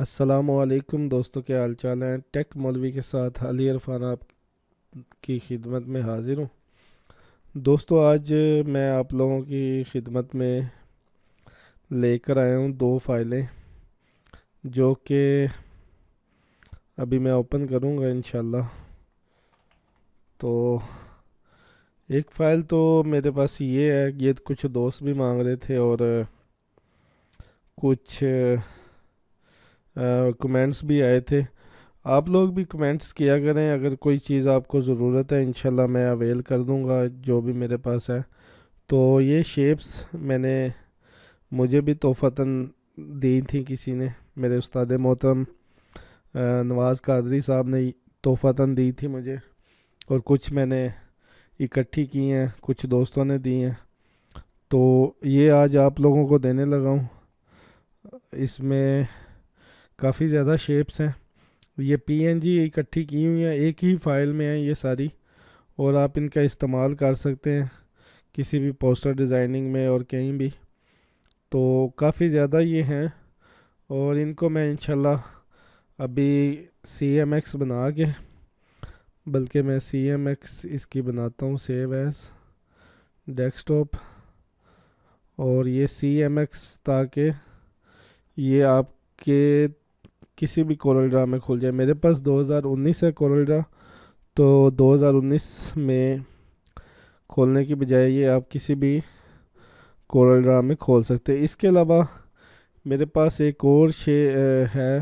असलकम दोस्तों क्या हाल चाल हैं टेक मौलवी के साथ अली इरफान आप की खिदमत में हाज़िर हूँ दोस्तों आज मैं आप लोगों की खिदमत में लेकर आया हूँ दो फाइलें जो कि अभी मैं ओपन करूँगा इन तो एक फ़ाइल तो मेरे पास ये है ये कुछ दोस्त भी मांग रहे थे और कुछ कमेंट्स भी आए थे आप लोग भी कमेंट्स किया करें अगर कोई चीज़ आपको ज़रूरत है इंशाल्लाह मैं अवेल कर दूँगा जो भी मेरे पास है तो ये शेप्स मैंने मुझे भी तोहफ़ता दी थी किसी ने मेरे उस्ताद मोहतरम नवाज़ कादरी साहब ने तोहफ़ता दी थी मुझे और कुछ मैंने इकट्ठी की हैं कुछ दोस्तों ने दी हैं तो ये आज आप लोगों को देने लगा हूँ इसमें काफ़ी ज़्यादा शेप्स हैं ये पीएनजी इकट्ठी की हुई हैं एक ही फाइल में है ये सारी और आप इनका इस्तेमाल कर सकते हैं किसी भी पोस्टर डिज़ाइनिंग में और कहीं भी तो काफ़ी ज़्यादा ये हैं और इनको मैं इंशाल्लाह अभी सी एम एक्स बना के बल्कि मैं सी एम एक्स इसकी बनाता हूँ सेव एज़ डेस्कटॉप और ये सी एम एक्स ताकि ये आपके किसी भी कोरल ड्रा में खुल जाए मेरे पास 2019 है कोरल ड्रा तो 2019 में खोलने की बजाय ये आप किसी भी कोरल ड्रा में खोल सकते हैं इसके अलावा मेरे पास एक और शे है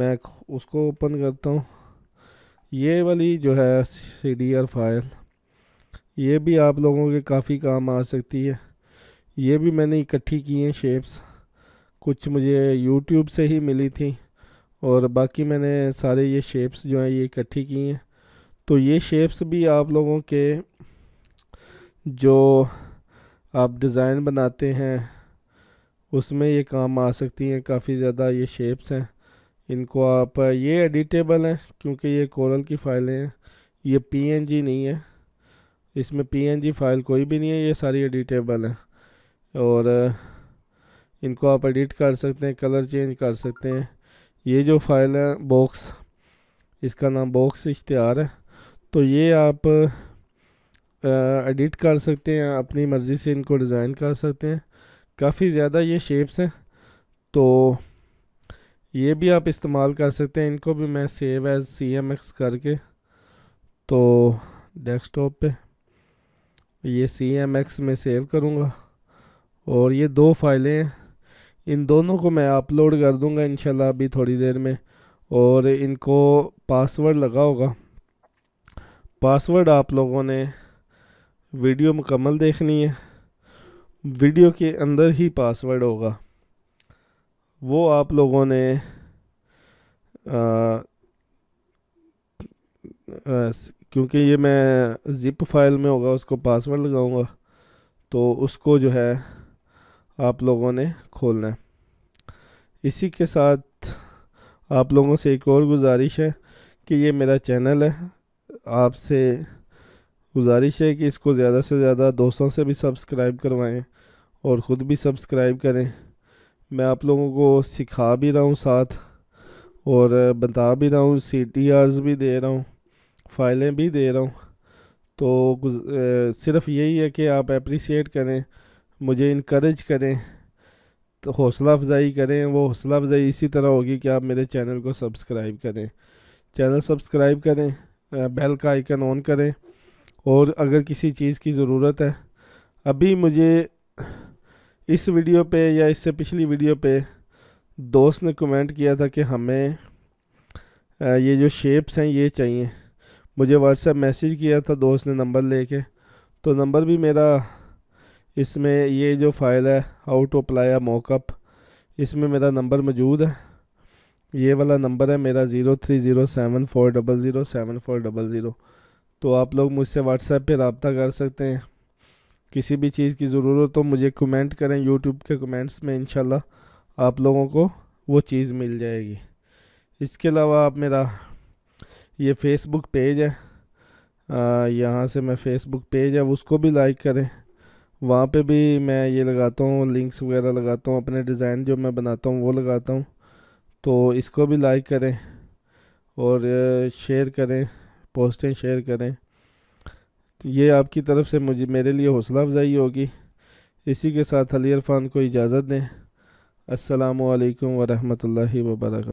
मैं उसको ओपन करता हूँ ये वाली जो है सी डी आर फाइल ये भी आप लोगों के काफ़ी काम आ सकती है ये भी मैंने इकट्ठी की हैं शेप्स कुछ मुझे यूट्यूब से ही मिली थी और बाकी मैंने सारे ये शेप्स जो हैं ये इकट्ठी की हैं तो ये शेप्स भी आप लोगों के जो आप डिज़ाइन बनाते हैं उसमें ये काम आ सकती हैं काफ़ी ज़्यादा ये शेप्स हैं इनको आप ये एडिटेबल हैं क्योंकि ये कोरल की फ़ाइलें हैं ये पीएनजी नहीं है इसमें पीएनजी फ़ाइल कोई भी नहीं है ये सारी एडिटेबल हैं और इनको आप एडिट कर सकते हैं कलर चेंज कर सकते हैं ये जो फाइल है बॉक्स इसका नाम बॉक्स इश्तहार है तो ये आप एडिट कर सकते हैं अपनी मर्ज़ी से इनको डिज़ाइन कर सकते हैं काफ़ी ज़्यादा ये शेप्स हैं तो ये भी आप इस्तेमाल कर सकते हैं इनको भी मैं save as C M X करके तो डेस्कटॉप पे ये सी एम एक्स में सेव करूँगा और ये दो फाइलें हैं इन दोनों को मैं अपलोड कर दूंगा इन अभी थोड़ी देर में और इनको पासवर्ड लगा होगा पासवर्ड आप लोगों ने वीडियो मुकम्मल देखनी है वीडियो के अंदर ही पासवर्ड होगा वो आप लोगों ने क्योंकि ये मैं ज़िप फाइल में होगा उसको पासवर्ड लगाऊंगा तो उसको जो है आप लोगों ने खोलना है इसी के साथ आप लोगों से एक और गुजारिश है कि ये मेरा चैनल है आपसे गुजारिश है कि इसको ज़्यादा से ज़्यादा दोस्तों से भी सब्सक्राइब करवाएं और ख़ुद भी सब्सक्राइब करें मैं आप लोगों को सिखा भी रहा हूँ साथ और बता भी रहा हूँ सी टी आर्स भी दे रहा हूँ फ़ाइलें भी दे रहा हूँ तो सिर्फ यही है कि आप अप्रिसिएट करें मुझे इनक्रेज करें तो हौसला अफजाई करें वो हौसला अफजाई इसी तरह होगी कि आप मेरे चैनल को सब्सक्राइब करें चैनल सब्सक्राइब करें बेल का आइकन ऑन करें और अगर किसी चीज़ की ज़रूरत है अभी मुझे इस वीडियो पे या इससे पिछली वीडियो पे दोस्त ने कमेंट किया था कि हमें ये जो शेप्स हैं ये चाहिए मुझे व्हाट्सएप मैसेज किया था दोस्त ने नंबर लेके तो नंबर भी मेरा इसमें ये जो फ़ाइल है how to apply a mockup इसमें मेरा नंबर मौजूद है ये वाला नंबर है मेरा zero three zero seven four double zero seven four double zero तो आप लोग मुझसे व्हाट्सएप पे रबता कर सकते हैं किसी भी चीज़ की ज़रूरत हो तो मुझे कमेंट करें यूट्यूब के कमेंट्स में इन आप लोगों को वो चीज़ मिल जाएगी इसके अलावा आप मेरा ये फेसबुक पेज है यहाँ से मैं फेसबुक पेज है उसको भी लाइक करें वहाँ पे भी मैं ये लगाता हूँ लिंक्स वगैरह लगाता हूँ अपने डिज़ाइन जो मैं बनाता हूँ वो लगाता हूँ तो इसको भी लाइक करें और शेयर करें पोस्टें शेयर करें तो ये आपकी तरफ से मुझे मेरे लिए हौसला अफजाई होगी इसी के साथ अली इरफान को इजाज़त दें असलकम वरहमल वर्क